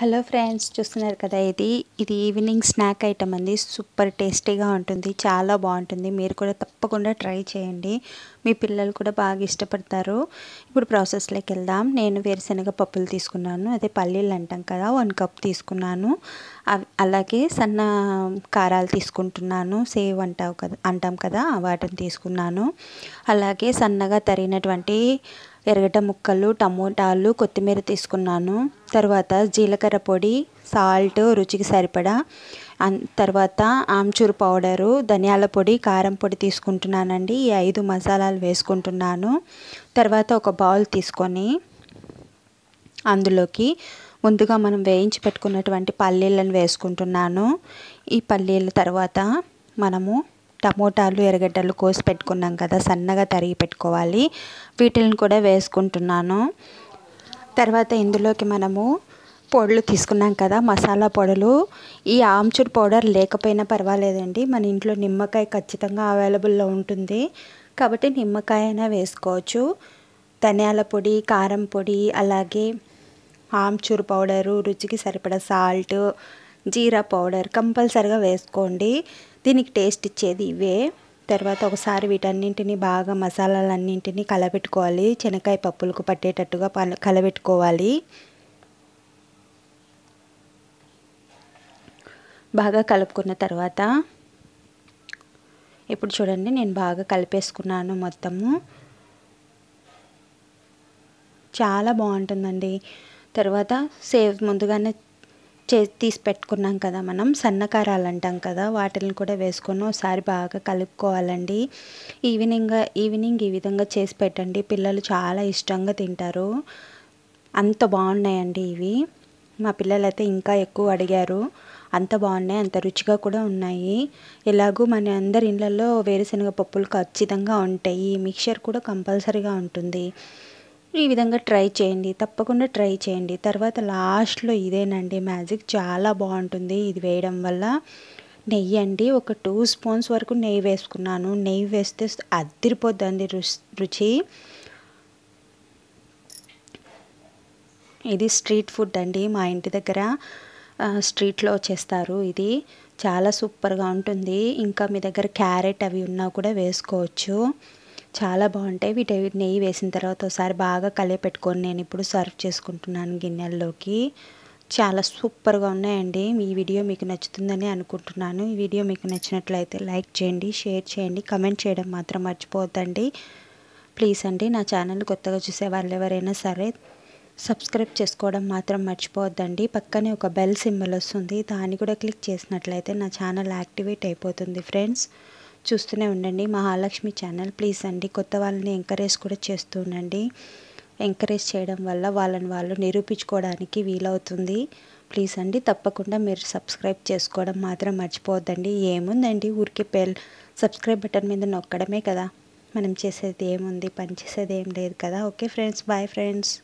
hello friends చూస్తున్నారు కదా ఇది ఇది ఈవినింగ్ స్నాక్ ఐటమ్ అండి సూపర్ టేస్టీగా ఉంటుంది చాలా బాగుంటుంది మీరు కూడా తప్పకుండా ట్రై చేయండి మీ పిల్లలు కూడా బాగా ఇష్టపడతారు ఇప్పుడు ప్రాసెస్లోకి వెళ్దాం నేను వేరుశనగ పప్పులు తీసుకున్నాను అదే పల్లీలు అంటాం కదా వన్ కప్ తీసుకున్నాను అలాగే సన్న కారాలు తీసుకుంటున్నాను సేవ్ అంటావు కదా అంటాం కదా వాటిని తీసుకున్నాను అలాగే సన్నగా తరిగినటువంటి ఎరగట ముక్కలు టమోటాలు కొత్తిమీర తీసుకున్నాను తర్వాత జీలకర్ర పొడి సాల్ట్ రుచికి సరిపడా తర్వాత ఆమ్చూర్ పౌడరు ధనియాల పొడి కారం పొడి తీసుకుంటున్నానండి ఈ ఐదు మసాలాలు వేసుకుంటున్నాను తర్వాత ఒక బౌల్ తీసుకొని అందులోకి ముందుగా మనం వేయించి పెట్టుకున్నటువంటి పల్లీలను వేసుకుంటున్నాను ఈ పల్లీల తర్వాత మనము టమోటాలు ఎర్రగడ్డలు కోసి పెట్టుకున్నాం కదా సన్నగా తరిగి పెట్టుకోవాలి వీటిని కూడా వేసుకుంటున్నాను తర్వాత ఇందులోకి మనము పొడులు తీసుకున్నాం కదా మసాలా పొడులు ఈ ఆమ్చూర్ పౌడర్ లేకపోయినా పర్వాలేదండి మన ఇంట్లో నిమ్మకాయ ఖచ్చితంగా అవైలబుల్లో ఉంటుంది కాబట్టి నిమ్మకాయ అయినా వేసుకోవచ్చు ధనియాల పొడి కారం పొడి అలాగే ఆమ్చూర్ పౌడరు రుచికి సరిపడా సాల్ట్ జీరా పౌడర్ కంపల్సరిగా వేసుకోండి దీనికి టేస్ట్ ఇచ్చేది ఇవే తర్వాత ఒకసారి వీటన్నింటిని బాగా మసాలాలన్నింటినీ కలబెట్టుకోవాలి శనక్కాయ పప్పులకు పట్టేటట్టుగా కలబెట్టుకోవాలి బాగా కలుపుకున్న తర్వాత ఇప్పుడు చూడండి నేను బాగా కలిపేసుకున్నాను మొత్తము చాలా బాగుంటుందండి తర్వాత సేవ్ ముందుగానే చే తీసి పెట్టుకున్నాం కదా మనం సన్నకారాలు అంటాం కదా వాటిని కూడా వేసుకొని ఒకసారి బాగా కలుపుకోవాలండి ఈవినింగ్ ఈవినింగ్ ఈ విధంగా చేసి పెట్టండి పిల్లలు చాలా ఇష్టంగా తింటారు అంత బాగున్నాయండి ఇవి మా పిల్లలైతే ఇంకా ఎక్కువ అడిగారు అంత బాగున్నాయి అంత రుచిగా కూడా ఉన్నాయి ఇలాగూ మన అందరి ఇళ్ళల్లో వేరుశనగ పప్పులు ఖచ్చితంగా ఉంటాయి ఈ మిక్చర్ కూడా కంపల్సరీగా ఉంటుంది ఈ విధంగా ట్రై చేయండి తప్పకుండా ట్రై చేయండి తర్వాత లాస్ట్లో ఇదేనండి మ్యాజిక్ చాలా బాగుంటుంది ఇది వేయడం వల్ల నెయ్యి అండి ఒక టూ స్పూన్స్ వరకు నెయ్యి వేసుకున్నాను నెయ్యి వేస్తే అద్దరిపోద్దండి రుచి ఇది స్ట్రీట్ ఫుడ్ అండి మా ఇంటి దగ్గర స్ట్రీట్లో చేస్తారు ఇది చాలా సూపర్గా ఉంటుంది ఇంకా మీ దగ్గర క్యారెట్ అవి ఉన్నా కూడా వేసుకోవచ్చు చాలా బాగుంటాయి వీటి నెయ్యి వేసిన తర్వాత ఒకసారి బాగా కలిపి పెట్టుకొని నేను ఇప్పుడు సర్వ్ చేసుకుంటున్నాను గిన్నెల్లోకి చాలా సూపర్గా ఉన్నాయండి ఈ వీడియో మీకు నచ్చుతుందని అనుకుంటున్నాను ఈ వీడియో మీకు నచ్చినట్లయితే లైక్ చేయండి షేర్ చేయండి కమెంట్ చేయడం మాత్రం మర్చిపోవద్దండి ప్లీజ్ అండి నా ఛానల్ కొత్తగా చూసే వాళ్ళు ఎవరైనా సరే సబ్స్క్రైబ్ చేసుకోవడం మాత్రం మర్చిపోవద్దండి పక్కనే ఒక బెల్ సింబల్ వస్తుంది దాన్ని కూడా క్లిక్ చేసినట్లయితే నా ఛానల్ యాక్టివేట్ అయిపోతుంది ఫ్రెండ్స్ చూస్తూనే ఉండండి మహాలక్ష్మి ఛానల్ ప్లీజ్ అండి కొత్త వాళ్ళని ఎంకరేజ్ కూడా చేస్తూ ఉండండి ఎంకరేజ్ చేయడం వల్ల వాళ్ళని వాళ్ళు నిరూపించుకోవడానికి వీలవుతుంది ప్లీజ్ అండి తప్పకుండా మీరు సబ్స్క్రైబ్ చేసుకోవడం మాత్రం మర్చిపోవద్దండి ఏముందండి ఊరికే పేల్ సబ్స్క్రైబ్ బటన్ మీద నొక్కడమే కదా మనం చేసేది ఏముంది పని చేసేది ఏం లేదు కదా ఓకే ఫ్రెండ్స్ బాయ్ ఫ్రెండ్స్